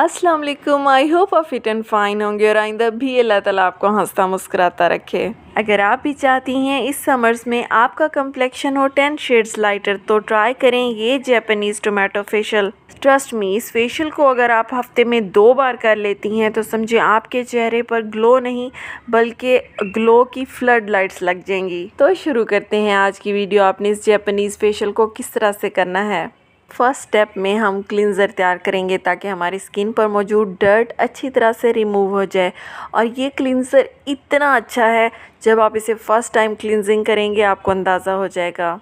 अस्सलाम वालेकुम I hope आप फिट एंड फाइन होंगे और आइंदा भी अल्लाह ताला आपको हंसता मुस्कुराता रखे अगर आप भी चाहती हैं इस समर्स में आपका कम्प्लेक्शन हो टेन शेड्स लाइटर तो ट्राई करें ये Japanese tomato facial trust me इस फेशियल को अगर आप हफ्ते में दो बार कर लेती हैं तो समझे आपके चेहरे पर ग्लो नहीं बल्कि ग्लो की फ्लड लाइट्स लग जाएंगी तो शुरू करते हैं आज की वीडियो आपने इस जैपनीज़ फेशियल को किस तरह से करना है फर्स्ट स्टेप में हम क्लिनज़र तैयार करेंगे ताकि हमारी स्किन पर मौजूद डर्ट अच्छी तरह से रिमूव हो जाए और ये क्लिनज़र इतना अच्छा है जब आप इसे फ़र्स्ट टाइम क्लिनजिंग करेंगे आपको अंदाज़ा हो जाएगा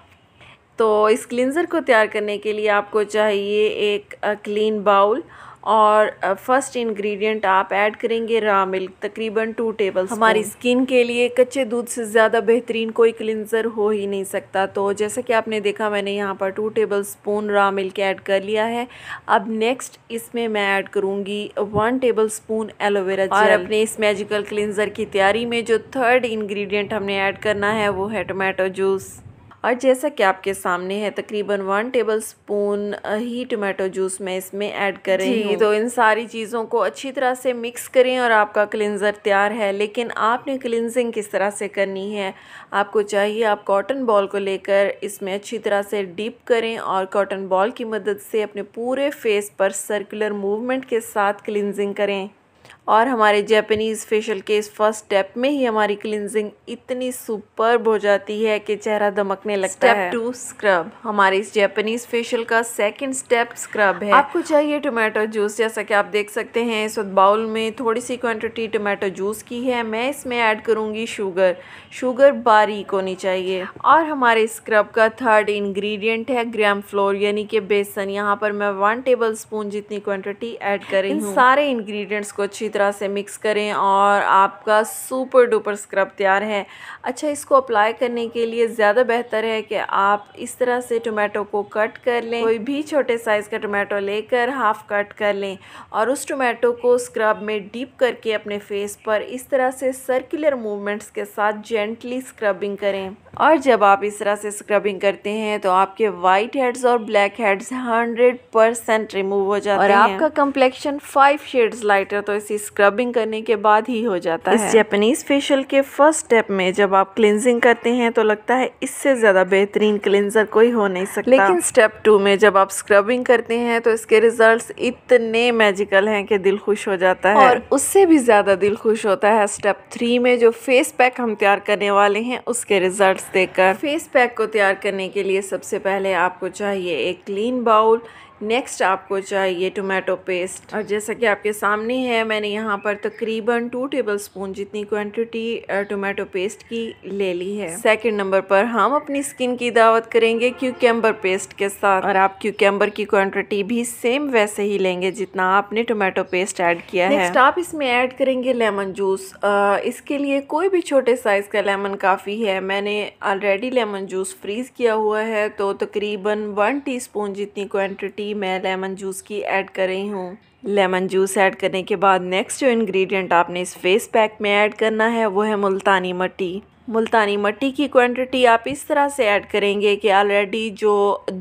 तो इस क्लिनज़र को तैयार करने के लिए आपको चाहिए एक क्लीन बाउल और फर्स्ट इंग्रेडिएंट आप ऐड करेंगे रा मिल्क तकरीबन टू टेबल हमारी स्किन के लिए कच्चे दूध से ज़्यादा बेहतरीन कोई क्लिनज़र हो ही नहीं सकता तो जैसा कि आपने देखा मैंने यहाँ पर two tablespoon raw milk add कर लिया है अब नेक्स्ट इसमें मैं ऐड करूँगी वन टेबल स्पून एलोवेरा और अपने इस मेजिकल क्लिनज़र की तैयारी में जो थर्ड इन्ग्रीडियंट हमने ऐड करना है वो है टोमेटो जूस और जैसा कि आपके सामने है तकरीबन वन टेबल स्पून ही टोमेटो जूस मैं इसमें ऐड कर रही हूँ तो इन सारी चीज़ों को अच्छी तरह से मिक्स करें और आपका क्लिनज़र तैयार है लेकिन आपने क्लिनजिंग किस तरह से करनी है आपको चाहिए आप कॉटन बॉल को लेकर इसमें अच्छी तरह से डीप करें और कॉटन बॉल की मदद से अपने पूरे फेस पर सर्कुलर मूवमेंट के साथ क्लिनजिंग करें और हमारे जैपनीज़ फेशियल के इस फर्स्ट स्टेप में ही हमारी क्लिनजिंग इतनी सुपर्ब हो जाती है कि चेहरा दमकने लगता step है स्टेप टू स्क्रब हमारे इस जैपनीज़ फेशियल का सेकंड स्टेप स्क्रब है आपको चाहिए टोमेटो जूस जैसा कि आप देख सकते हैं इस बाउल में थोड़ी सी क्वांटिटी टोमेटो जूस की है मैं इसमें ऐड करूँगी शुगर शुगर बारीक होनी चाहिए और हमारे स्क्रब का थर्ड इन्ग्रीडियंट है ग्राम फ्लोर यानी कि बेसन यहाँ पर मैं वन टेबल स्पून जितनी क्वान्टिटी एड करें सारे इन्ग्रीडियंट्स को अच्छी तरह तरह से मिक्स करें और आपका सुपर डुपर स्क्रब तैयार है अच्छा इसको अप्लाई करने के लिए ज़्यादा बेहतर है कि आप इस तरह से टोमेटो को कट कर लें कोई भी छोटे साइज़ का टोमेटो लेकर हाफ़ कट कर लें और उस टोमेटो को स्क्रब में डीप करके अपने फेस पर इस तरह से सर्कुलर मूवमेंट्स के साथ जेंटली स्क्रबिंग करें और जब आप इस तरह से स्क्रबिंग करते हैं तो आपके वाइट हेड्स और black heads hundred percent remove हो जाते और हैं और आपका कम्प्लेक्शन फाइव शेड्स लाइटर तो इसी स्क्रबिंग करने के बाद ही हो जाता इस है जैपनीज फेशियल के फर्स्ट स्टेप में जब आप क्लिनजिंग करते हैं तो लगता है इससे ज़्यादा बेहतरीन क्लिनजर कोई हो नहीं सकता लेकिन स्टेप टू में जब आप स्क्रबिंग करते हैं तो इसके रिजल्ट इतने मैजिकल हैं कि दिल खुश हो जाता है और उससे भी ज़्यादा दिल खुश होता है स्टेप थ्री में जो फेस पैक हम तैयार करने वाले हैं उसके रिजल्ट देकर फेस पैक को तैयार करने के लिए सबसे पहले आपको चाहिए एक क्लीन बाउल नेक्स्ट आपको चाहिए टोमेटो पेस्ट और जैसा कि आपके सामने है मैंने यहाँ पर तकरीबन टू टेबल स्पून जितनी क्वांटिटी टोमेटो पेस्ट की ले ली है सेकंड नंबर पर हम अपनी स्किन की दावत करेंगे क्यूकेम्बर पेस्ट के साथ और आप क्यूकेम्बर की क्वांटिटी भी सेम वैसे ही लेंगे जितना आपने टोमेटो पेस्ट ऐड किया है नेक्स्ट आप इसमें ऐड करेंगे लेमन जूस इसके लिए कोई भी छोटे साइज़ का लेमन काफ़ी है मैंने ऑलरेडी लेमन जूस फ्रीज़ किया हुआ है तो तकरीबन वन टी जितनी क्वान्टिटी ही मैं लेमन जूस की ऐड कर रही हूँ लेमन जूस ऐड करने के बाद नेक्स्ट जो इंग्रेडिएंट आपने इस फेस पैक में ऐड करना है वो है मुल्तानी मट्टी मुल्तानी मट्टी की क्वांटिटी आप इस तरह से ऐड करेंगे कि ऑलरेडी जो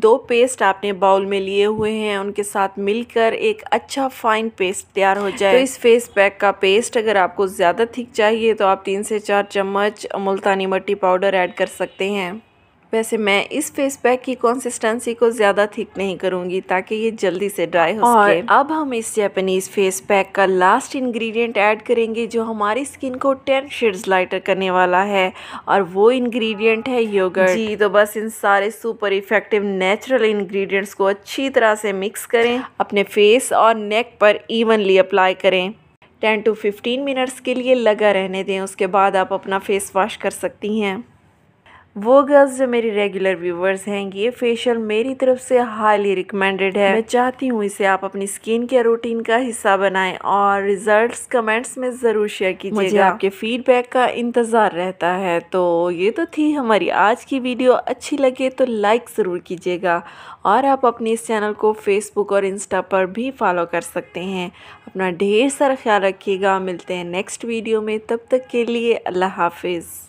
दो पेस्ट आपने बाउल में लिए हुए हैं उनके साथ मिलकर एक अच्छा फाइन पेस्ट तैयार हो जाए तो इस फेस पैक का पेस्ट अगर आपको ज़्यादा थिक चाहिए तो आप तीन से चार चम्मच मुल्तानी मट्टी पाउडर ऐड कर सकते हैं वैसे मैं इस फेस पैक की कंसिस्टेंसी को ज़्यादा थिक नहीं करूँगी ताकि ये जल्दी से ड्राई हो सके अब हम इस जैपनीज़ फेस पैक का लास्ट इंग्रेडिएंट ऐड करेंगे जो हमारी स्किन को टेन शेड्स लाइटर करने वाला है और वो इंग्रेडिएंट है योगर्ट जी तो बस इन सारे सुपर इफेक्टिव नेचुरल इन्ग्रीडियंट्स को अच्छी तरह से मिक्स करें अपने फेस और नेक पर इवनली अप्लाई करें टेन टू फिफ्टीन मिनट्स के लिए लगा रहने दें उसके बाद आप अपना फेस वॉश कर सकती हैं वो गर्ल्स जो मेरी रेगुलर व्यूवर्स हैं ये फेशियल मेरी तरफ से हाईली रिकमेंडेड है मैं चाहती हूँ इसे आप अपनी स्किन केयर रूटीन का हिस्सा बनाएं और रिजल्ट्स कमेंट्स में ज़रूर शेयर कीजिए मुझे आपके फीडबैक का इंतज़ार रहता है तो ये तो थी हमारी आज की वीडियो अच्छी लगे तो लाइक ज़रूर कीजिएगा और आप अपने इस चैनल को फेसबुक और इंस्टा पर भी फॉलो कर सकते हैं अपना ढेर सारा ख्याल रखिएगा मिलते हैं नेक्स्ट वीडियो में तब तक के लिए अल्लाह हाफिज़